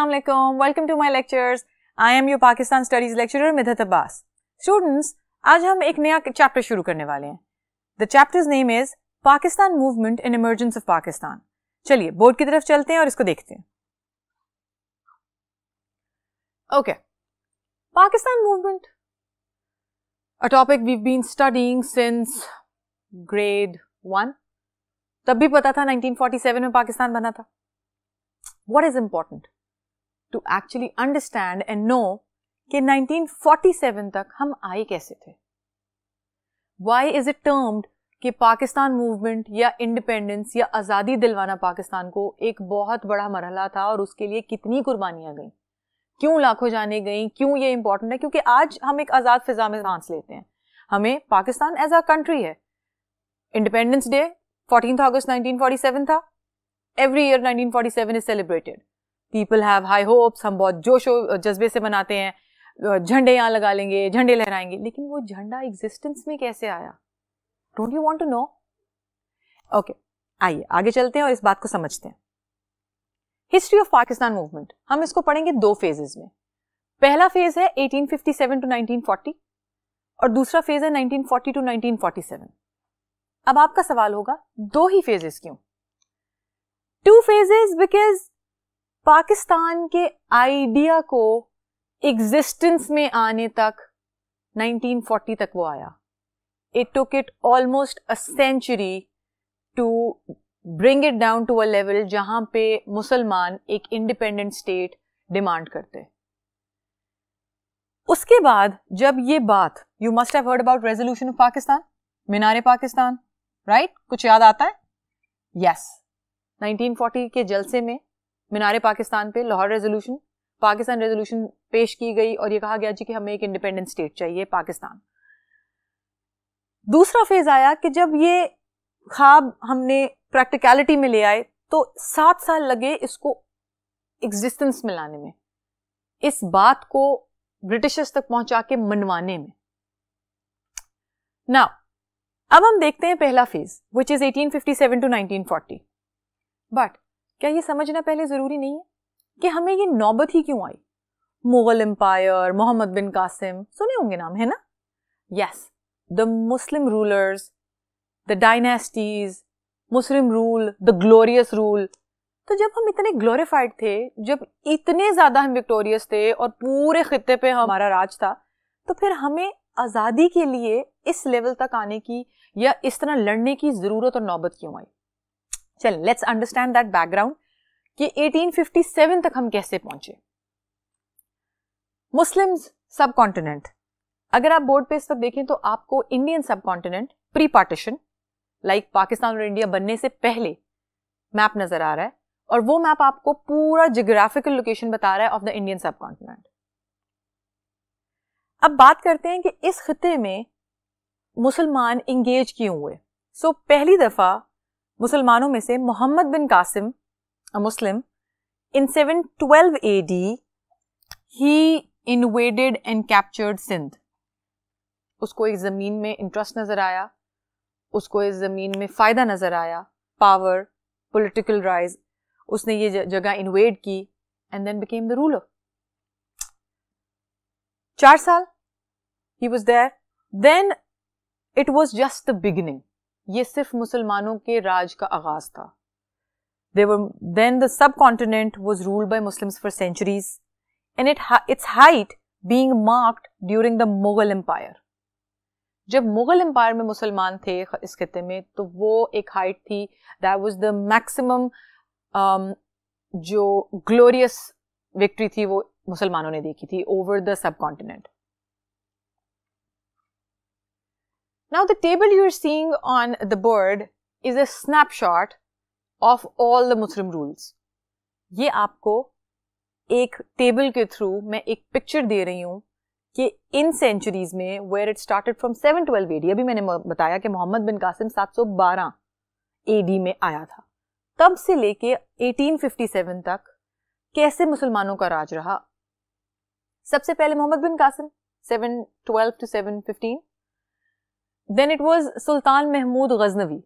Assalamu Welcome to my lectures. I am your Pakistan Studies lecturer Midhat Abbas. Students, आज हम एक नया chapter शुरू करने वाले हैं the chapters name is Pakistan movement in emergence of Pakistan चलिए बोर्ड की तरफ चलते हैं और इसको देखते हैं okay Pakistan movement a topic we been studying since grade one तब भी पता था 1947 में पाकिस्तान बना था what is important to actually understand and know कि 1947 तक हम आए कैसे थे वाई इज इट टर्म्ड कि पाकिस्तान मूवमेंट या इंडिपेंडेंस या आज़ादी दिलवाना पाकिस्तान को एक बहुत बड़ा मरहला था और उसके लिए कितनी कुर्बानियाँ गई क्यों लाखों जाने गई क्यों ये इंपॉर्टेंट है क्योंकि आज हम एक आज़ाद फिजा में सांस लेते हैं हमें पाकिस्तान एज अ कंट्री है इंडिपेंडेंस डे फोर्टीन अगस्त 1947 था every year 1947 is celebrated people have high hopes हम बहुत जोश जज्बे से मनाते हैं झंडे यहाँ लगा लेंगे झंडे लहराएंगे लेकिन वो झंडा एग्जिस्टेंस में कैसे आया don't you want to know okay आइए आगे चलते हैं और इस बात को समझते हैं हिस्ट्री ऑफ पाकिस्तान मूवमेंट हम इसको पढ़ेंगे दो फेजेस में पहला फेज है 1857 टू 1940 और दूसरा फेज है 1940 टू 1947 अब आपका सवाल होगा दो ही फेजेस क्यों टू फेजेस बिकॉज पाकिस्तान के आइडिया को एग्जिस्टेंस में आने तक 1940 तक वो आया it took it almost a century to bring it down to a level जहां पे मुसलमान एक इंडिपेंडेंट स्टेट डिमांड करते उसके बाद जब ये बात you must have heard about resolution of Pakistan Minar-e Pakistan right right? कुछ याद आता है यस yes. 1940 के जलसे में मीनार पाकिस्तान पे लाहौर रेजोल्यूशन पाकिस्तान रेजोल्यूशन पेश की गई और ये कहा गया जी कि हमें एक इंडिपेंडेंट स्टेट चाहिए पाकिस्तान दूसरा फेज आया कि जब ये ख्वाब हमने प्रैक्टिकलिटी में ले आए तो सात साल लगे इसको एग्जिस्टेंस में लाने में इस बात को ब्रिटिशर्स तक पहुंचा के मनवाने में ना अब हम देखते हैं पहला phase which is 1857 to forty but क्या ये समझना पहले ज़रूरी नहीं है कि हमें ये नौबत ही क्यों आई मुग़ल एम्पायर मोहम्मद बिन कासिम सुने होंगे नाम है ना yes the Muslim rulers the dynasties Muslim rule the glorious rule तो जब हम इतने ग्लोरीफाइड थे जब इतने ज़्यादा हम विक्टोरियस थे और पूरे खत्े पे हमारा राज था तो फिर हमें आज़ादी के लिए इस लेवल तक आने की या इस तरह लड़ने की ज़रूरत और नौबत क्यों आई चल लेट्स अंडरस्टैंड दैट बैकग्राउंड कि 1857 तक हम कैसे पहुंचे मुस्लिम सब कॉन्टिनेंट अगर आप बोर्ड पे इस वक्त देखें तो आपको Indian subcontinent pre partition like Pakistan और इंडिया बनने से पहले मैप नजर आ रहा है और वो मैप आपको पूरा जियोग्राफिकल लोकेशन बता रहा है of the Indian subcontinent अब बात करते हैं कि इस खत्े में मुसलमान इंगेज क्यों हुए सो so, पहली दफा मुसलमानों में से Mohammad bin Qasim a Muslim in 712 AD ही इन्वेडेड एंड कैप्चर्ड सिंध उसको इस ज़मीन में इंटरेस्ट नज़र आया उसको इस ज़मीन में फ़ायदा नज़र आया पावर पॉलिटिकल राइज उसने ये जगह इन्वेड की and then became the ruler चार साल ही was there then it was just the beginning ये सिर्फ मुसलमानों के राज का आगाज था there were then the subcontinent was ruled by Muslim for centuries and it its height being marked during the Mughal empire जब मुगल एम्पायर में मुसलमान थे इस खत्े में तो वो एक हाइट थी दैट वॉज द मैक्सिमम जो ग्लोरियस विक्ट्री थी वो मुसलमानों ने देखी थी over the subcontinent Now the table you are seeing on the board is a snapshot of all the Muslim rules. ये आपको एक table के through मैं एक picture दे रही हूँ कि इन सेंचुरीज में where it started from 712 AD अभी मैंने बताया कि मोहम्मद बिन कासिम 712 एडी में आया था तब से लेके 1857 तक कैसे मुसलमानों का राज रहा सबसे पहले Mohammad bin Qasim 712 to 715 then it was Sultan Mahmood Ghaznavi.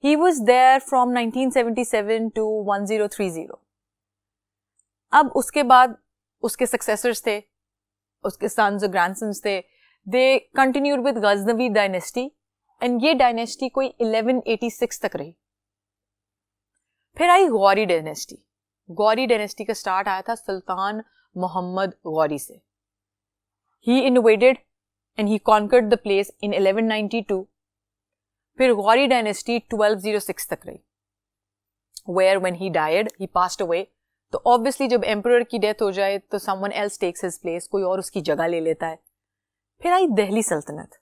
He was there from 1977 to 1030. अब उसके बाद उसके सक्सेसर्स थे उसके सन्स और ग्रैंडसन्स थे they continued with Ghaznavi dynasty and ये डायनेस्टी कोई 1186 तक रही फिर आई गौरी डायनेस्टी गौरी डायनेस्टी का स्टार्ट आया था सुल्तान मोहम्मद गौरी से he innovated and he conquered the place in 1192 फिर गौरी डायनेस्टी 1206 तक रही where when he died he passed away तो ऑब्वियसली जब एम्पर की डेथ हो जाए तो someone else takes his place कोई और उसकी जगह ले लेता है फिर आई Delhi Sultanate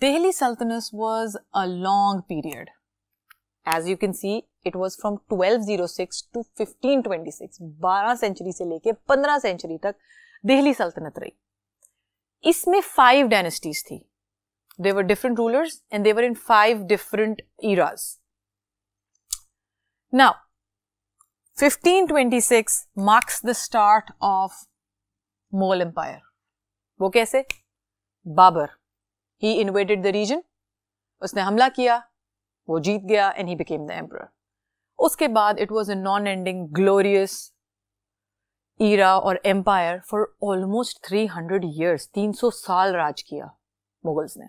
Delhi Sultanate was a long period as you can see it was from 1206 to 1526 12 century से लेके 15 सेंचुरी तक दिल्ली सल्तनत रही इसमें फाइव डायनेस्टीज थी there were different rulers and there were in five different eras now 1526 marks the start of Mughal empire वो कैसे Babur he invaded the region उसने हमला किया वो जीत गया and he became the emperor उसके बाद it was a non ending glorious era और एम्पायर फॉर ऑलमोस्ट 300 ईयर्स तीन साल राज किया मुगल्स ने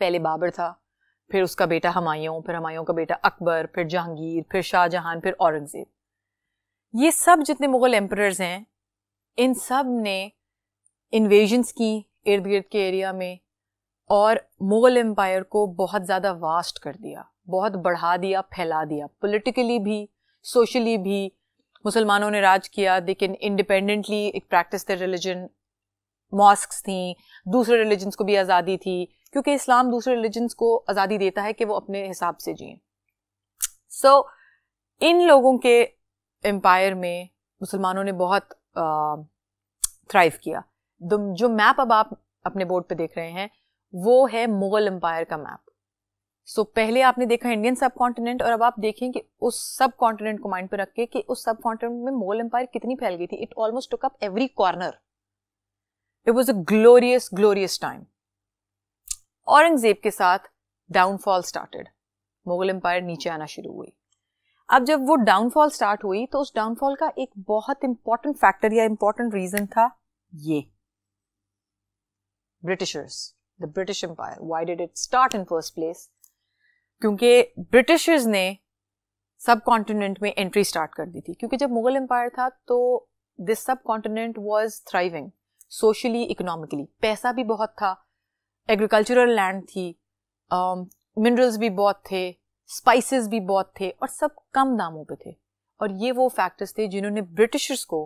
पहले बाबर था फिर उसका बेटा हमायों फिर हमायों का बेटा अकबर फिर जहांगीर फिर शाहजहां फिर औरंगज़ेब ये सब जितने मुग़ल एम्प्रर्स हैं इन सब ने इन्वेजन्स की इर्द गिर्द के एरिया में और मुग़ल एम्पायर को बहुत ज़्यादा वास्ट कर दिया बहुत बढ़ा दिया फैला दिया पोलिटिकली भी सोशली भी मुसलमानों ने राज किया लेकिन इंडिपेंडेंटली एक प्रैक्टिस द रिलीजन मॉस्क थी दूसरे रिलीजन्स को भी आज़ादी थी क्योंकि इस्लाम दूसरे रिलीजन्स को आज़ादी देता है कि वो अपने हिसाब से जिए सो so, इन लोगों के एम्पायर में मुसलमानों ने बहुत थ्राइव uh, किया जो मैप अब आप अपने बोर्ड पे देख रहे हैं वो है मुग़ल एम्पायर का मैप सो so, पहले आपने देखा इंडियन सब कॉन्टिनेंट और अब आप देखें कि उस सब कॉन्टिनेंट को माइंड पर रख के कि उस सब कॉन्टिनेंट में मोल एम्पायर कितनी फैल गई थी it almost took up every corner it was a glorious glorious time Aurangzeb के साथ डाउनफॉल स्टार्टेड मुगल एम्पायर नीचे आना शुरू हुई अब जब वो डाउनफॉल स्टार्ट हुई तो उस डाउनफॉल का एक बहुत इंपॉर्टेंट फैक्टर या इंपॉर्टेंट रीजन था ये Britishers the British empire why did it start in first place क्योंकि ब्रिटिशर्स ने सब कॉन्टिनेंट में एंट्री स्टार्ट कर दी थी क्योंकि जब मुगल एम्पायर था तो this subcontinent was thriving socially economically पैसा भी बहुत था एग्रीकल्चरल लैंड थी मिनरल्स um, भी बहुत थे स्पाइसेस भी बहुत थे और सब कम दामों पे थे और ये वो फैक्टर्स थे जिन्होंने ब्रिटिशर्स को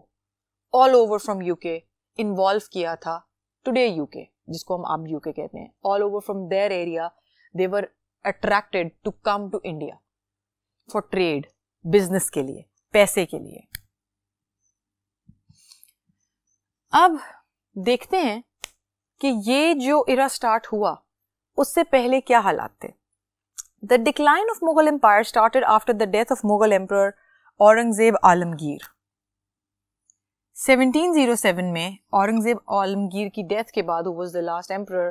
all over from UK involve किया था टुडे यूके जिसको हम अब यूके कहते हैं all over from their area they were attracted to come to India for trade business के लिए पैसे के लिए अब देखते हैं कि ये जो इरा स्टार्ट हुआ उससे पहले क्या हालात थे the decline of Mughal empire started after the death of Mughal emperor Aurangzeb Alamgir 1707 में औरंगजेब आलमगीर की डेथ के बाद वॉज द लास्ट एम्पर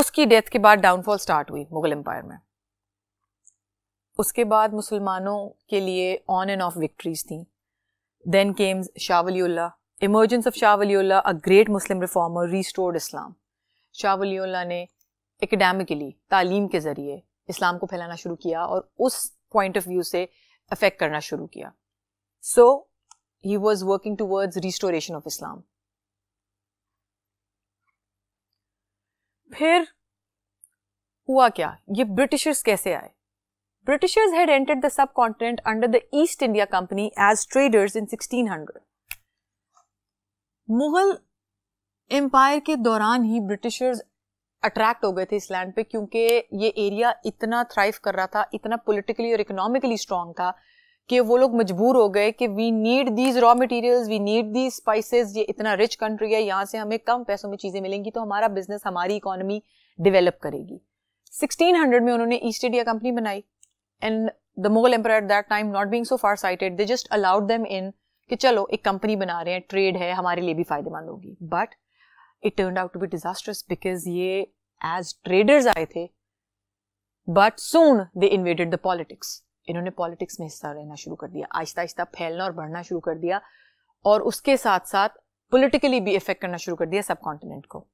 उसकी डेथ के बाद डाउनफॉल स्टार्ट हुई मुगल एम्पायर में उसके बाद मुसलमानों के लिए ऑन एंड ऑफ विक्ट्रीज थी then comes Shah emergence emergence of Shah a great Muslim reformer restored Islam Shah ने एकेडमिकली तालीम के ज़रिए इस्लाम को फैलाना शुरू किया और उस पॉइंट ऑफ व्यू से अफेक्ट करना शुरू किया so he was working towards restoration of Islam फिर हुआ क्या ये ब्रिटिशर्स कैसे आए Britishers Britishers the sub the under the East India company as traders in sixteen 1600. Mughal empire के दौरान ही ब्रिटिशर्स अट्रैक्ट हो गए थे इस लैंड पे क्योंकि ये एरिया इतना थ्राइव कर रहा था इतना पॉलिटिकली और इकोनॉमिकली स्ट्रांग था कि वो लोग मजबूर हो गए कि we need these raw materials we need these spices ये इतना रिच कंट्री है यहाँ से हमें कम पैसों में चीज़ें मिलेंगी तो हमारा बिजनेस हमारी इकोनॉमी डेवलप करेगी 1600 में उन्होंने ईस्ट इंडिया कंपनी बनाई and the Mughal empire at that time not being so far sighted they just allowed them in कि चलो एक कंपनी बना रहे हैं ट्रेड है हमारे लिए भी फायदेमंद होगी but it turn out to be disasters because ये एज ट्रेडर्स आए थे but soon they invaded the politics इन्होंने पॉलिटिक्स में हिस्सा लेना शुरू कर दिया आहिस्ता आहिस्ता फैलना और बढ़ना शुरू कर दिया और उसके साथ साथ पॉलिटिकली भी इफेक्ट करना शुरू कर दिया सब कॉन्टिनेंट को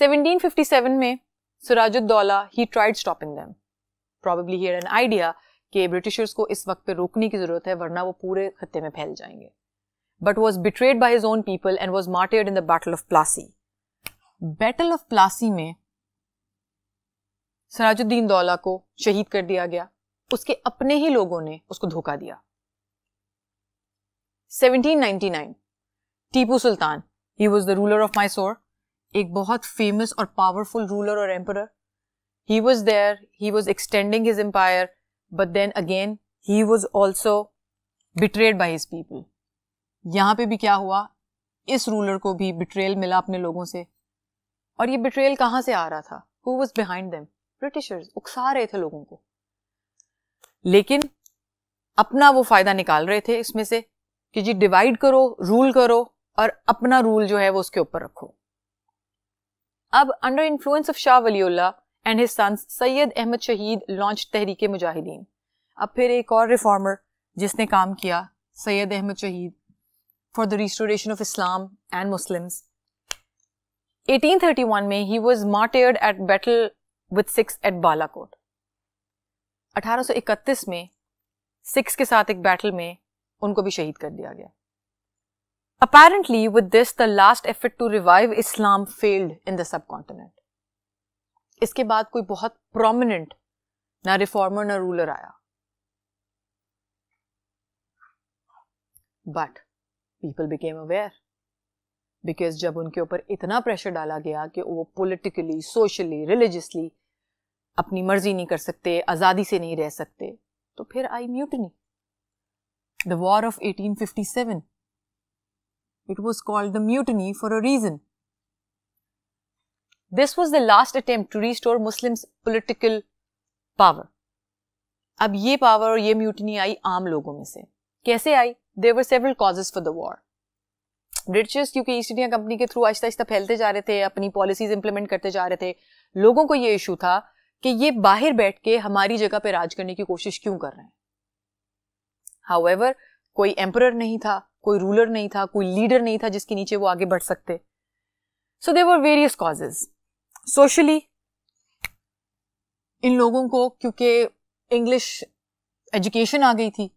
1757 में Siraj-ud-Daulah he tried stopping them probably here an idea कि ब्रिटिशर्स को इस वक्त पे रोकने की जरूरत है वरना वो पूरे खत्ते में फैल जाएंगे but was betrayed by his own people and was martyred in the battle of Plassey battle of Plassey में सराजुद्दीन दौला को शहीद कर दिया गया उसके अपने ही लोगों ने उसको धोखा दिया 1799 Tipu Sultan he was the ruler of Mysore एक बहुत फेमस और पावरफुल रूलर और emperor he was there he was extending his empire but then again he was also betrayed by his people यहां पे भी क्या हुआ इस रूलर को भी बिट्रेल मिला अपने लोगों से और ये बिट्रेल कहाँ से आ रहा था who was behind them Britishers उकसा रहे थे लोगों को लेकिन अपना वो फायदा निकाल रहे थे इसमें से कि जी डिवाइड करो रूल करो और अपना रूल जो है वो उसके ऊपर रखो अब under influence of Shah Waliullah and his son Syed Ahmad Shaheed launch तहरीक मुजाहिदीन अब फिर एक और रिफॉर्मर जिसने काम किया Syed Ahmad Shaheed for the restoration of Islam and Muslims 1831 में he was martyred at battle with 6 at Balakot. 1831 में सिक्स के साथ एक बैटल में उनको भी शहीद कर दिया गया apparently with this the last effort to revive Islam failed in the subcontinent इसके बाद कोई बहुत प्रोमिनेंट ना रिफॉर्मर ना रूलर आया but people became aware because जब उनके ऊपर इतना प्रेशर डाला गया कि वो पोलिटिकली सोशली रिलीजियसली अपनी मर्जी नहीं कर सकते आज़ादी से नहीं रह सकते तो फिर आई mutiny the war of 1857 it was called the mutiny for a reason this was the last attempt to restore Muslim political power अब ये पावर और ये म्यूटनी आई आम लोगों में से कैसे आई there were several causes for the war Britishers क्योंकि ईस्ट इंडिया कंपनी के थ्रू आहिस्ता आहिस्ता फैलते जा रहे थे अपनी पॉलिसीज इंप्लीमेंट करते जा रहे थे लोगों को ये इशू था कि ये बाहर बैठ के हमारी जगह पे राज करने की कोशिश क्यों कर रहे हैं हाउएवर कोई एम्पर नहीं था कोई रूलर नहीं था कोई लीडर नहीं था जिसके नीचे वो आगे बढ़ सकते so they were various causes socially इन लोगों को क्योंकि इंग्लिश एजुकेशन आ गई थी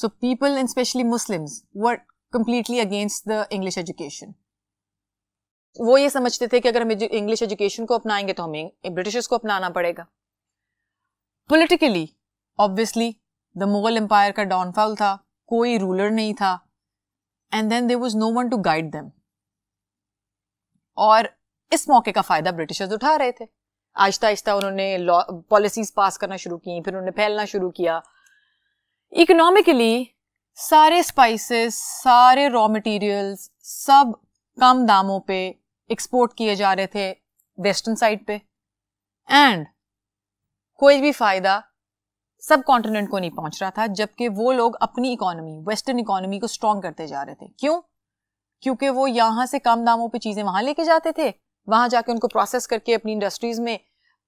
so people and especially Muslims were completely against the English education वो ये समझते थे कि अगर हम इंग्लिश एजुकेशन को अपनाएंगे तो हमें ब्रिटिशर्स को अपनाना पड़ेगा politically obviously the Mughal empire का डाउनफॉल था कोई रूलर नहीं था and then there was no one to guide them और इस मौके का फायदा ब्रिटिशर्स उठा रहे थे आहिस्ता आहिस्ता उन्होंने पॉलिसीज पास करना शुरू की फिर उन्होंने फैलना शुरू किया इकोनॉमिकली सारे स्पाइसेस सारे रॉ मटेरियल्स सब कम दामों पे एक्सपोर्ट किए जा रहे थे वेस्टर्न साइड पे एंड कोई भी फायदा सब कॉन्टिनेंट को नहीं पहुंच रहा था जबकि वो लोग अपनी इकोनॉमी वेस्टर्न इकोनॉमी को स्ट्रांग करते जा रहे थे क्यों क्योंकि वो यहां से कम दामों पे चीज़ें वहां लेके जाते थे वहां जाके उनको प्रोसेस करके अपनी इंडस्ट्रीज में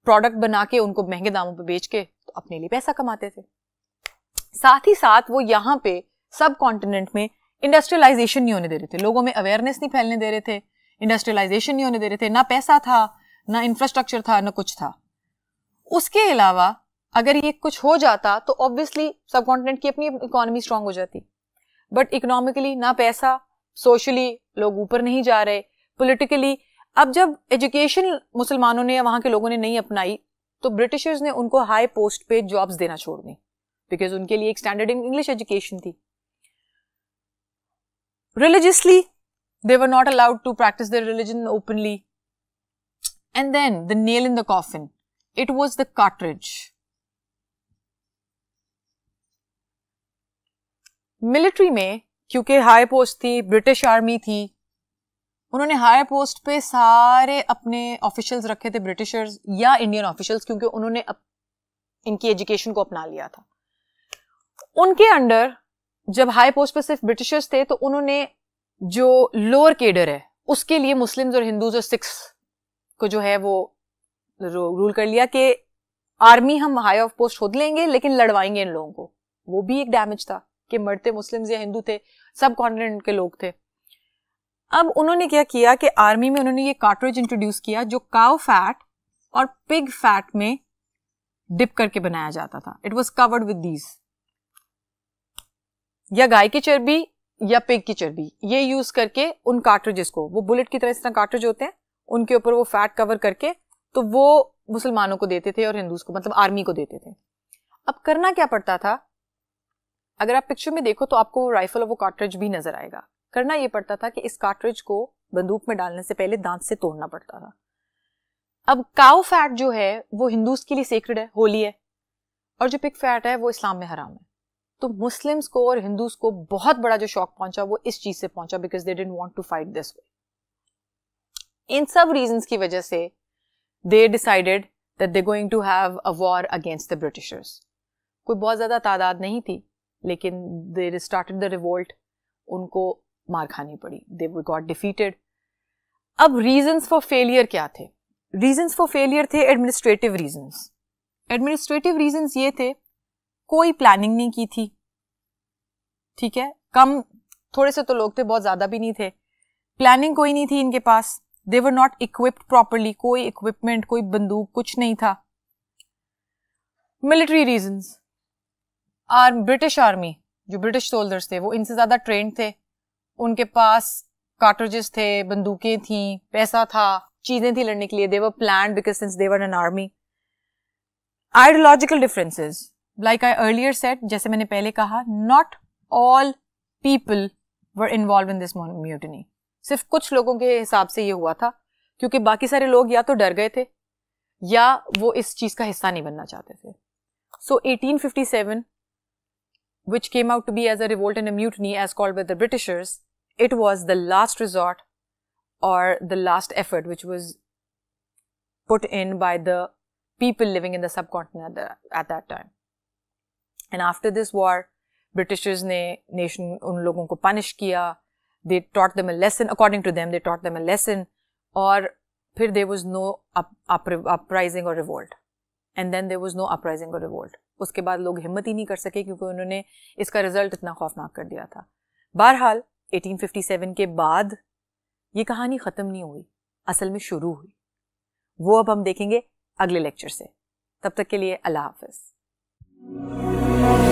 प्रोडक्ट बना के उनको महंगे दामों पे बेच के तो अपने लिए पैसा कमाते थे साथ ही साथ वो यहां पे सब कॉन्टिनेंट में इंडस्ट्रियलाइजेशन नहीं होने दे रहे थे लोगों में अवेयरनेस नहीं फैलने दे रहे थे इंडस्ट्रियलाइजेशन नहीं होने दे रहे थे ना पैसा था ना इंफ्रास्ट्रक्चर था ना कुछ था उसके अलावा अगर ये कुछ हो जाता तो ऑब्वियसली सब कॉन्टिनेंट की अपनी इकोनॉमी स्ट्रांग हो जाती बट इकोनॉमिकली ना पैसा सोशली लोग ऊपर नहीं जा रहे पोलिटिकली अब जब एजुकेशन मुसलमानों ने या के लोगों ने नहीं अपनाई तो ब्रिटिशर्स ने उनको हाई पोस्ट पे जॉब्स देना छोड़ दी बिकॉज उनके लिए एक स्टैंडर्ड इंग्लिश एजुकेशन थी religiously They were not allowed to practice their religion openly. And then the nail in the coffin. It was the cartridge. Military में क्योंकि हाई पोस्ट थी ब्रिटिश आर्मी थी उन्होंने हाई पोस्ट पे सारे अपने officials रखे थे ब्रिटिशर्स या इंडियन ऑफिशियल्स क्योंकि उन्होंने अप, इनकी एजुकेशन को अपना लिया था उनके अंडर जब हाई पोस्ट पे सिर्फ ब्रिटिशर्स थे तो उन्होंने जो लोअर केडर है उसके लिए मुस्लिम्स और हिंदूज और सिक्स को जो है वो रूल कर लिया कि आर्मी हम हाई ऑफ पोस्ट खोद लेंगे लेकिन लड़वाएंगे इन लोगों को वो भी एक डैमेज था कि मरते मुस्लिम्स या हिंदू थे सब कॉन्टिनेंट के लोग थे अब उन्होंने क्या किया कि आर्मी में उन्होंने ये कार्टरेज इंट्रोड्यूस किया जो काउ फैट और पिग फैट में डिप करके बनाया जाता था it was covered with these या गाय की चर्बी या पिग की चर्बी ये यूज करके उन कार्ट्रेजेस को वो बुलेट की तरह इस तरह कार्ट्रेज होते हैं उनके ऊपर वो फैट कवर करके तो वो मुसलमानों को देते थे और हिंदूज को मतलब आर्मी को देते थे अब करना क्या पड़ता था अगर आप पिक्चर में देखो तो आपको वो राइफल और वो कार्ट्रेज भी नजर आएगा करना ये पड़ता था कि इस कार्ट्रेज को बंदूक में डालने से पहले दांत से तोड़ना पड़ता था अब काउ फैट जो है वो हिंदूज के लिए सेक्रेड है होली है और जो पिक फैट है वो इस्लाम में हराम है तो मुस्लिम्स को और हिंदूज को बहुत बड़ा जो शौक पहुंचा वो इस चीज से पहुंचा because they didn't want to fight this way इन सब रीजन की वजह से they decided that they going to have a war against the Britishers कोई बहुत ज़्यादा तादाद नहीं थी लेकिन दे स्टार्टेड द रिवोल्ट उनको मार खानी पड़ी दे गॉट डिफीटेड अब रीजंस फॉर फेलियर क्या थे रीजंस फॉर फेलियर थे एडमिनिस्ट्रेटिव रीजंस एडमिनिस्ट्रेटिव रीजंस ये थे कोई प्लानिंग नहीं की थी ठीक है कम थोड़े से तो लोग थे बहुत ज़्यादा भी नहीं थे प्लानिंग कोई नहीं थी इनके पास they were not equipped properly कोई इक्विपमेंट कोई बंदूक कुछ नहीं था military reason are British army जो ब्रिटिश सोल्जर्स थे वो इनसे ज़्यादा ट्रेंड थे उनके पास कार्टोजेस थे बंदूकें थी पैसा था चीज़ें थी लड़ने के लिए they were plan because since they were an army ideological differences like I earlier said जैसे मैंने पहले कहा not all people were involve in this mutiny सिर्फ कुछ लोगों के हिसाब से ये हुआ था क्योंकि बाकी सारे लोग या तो डर गए थे या वो इस चीज का हिस्सा नहीं बनना चाहते थे so eighteen fifty seven which came out to be as a revolt and mutiny as called by the Britishers it was the last resort और the last effort which was put in by the people living in the subcontinent at that time and after this war Britishers ने nation उन लोगों को punish किया they taught them a lesson according to them they taught them a lesson और फिर there was no uprising और revolt and then there was no uprising और revolt उसके बाद लोग हिम्मत ही नहीं कर सके क्योंकि उन्होंने इसका रिजल्ट इतना खौफनाक कर दिया था बहरहाल 1857 के बाद ये कहानी ख़त्म नहीं हुई असल में शुरू हुई वो अब हम देखेंगे अगले लेक्चर से तब तक के लिए अल्लाह हाफिज़ あ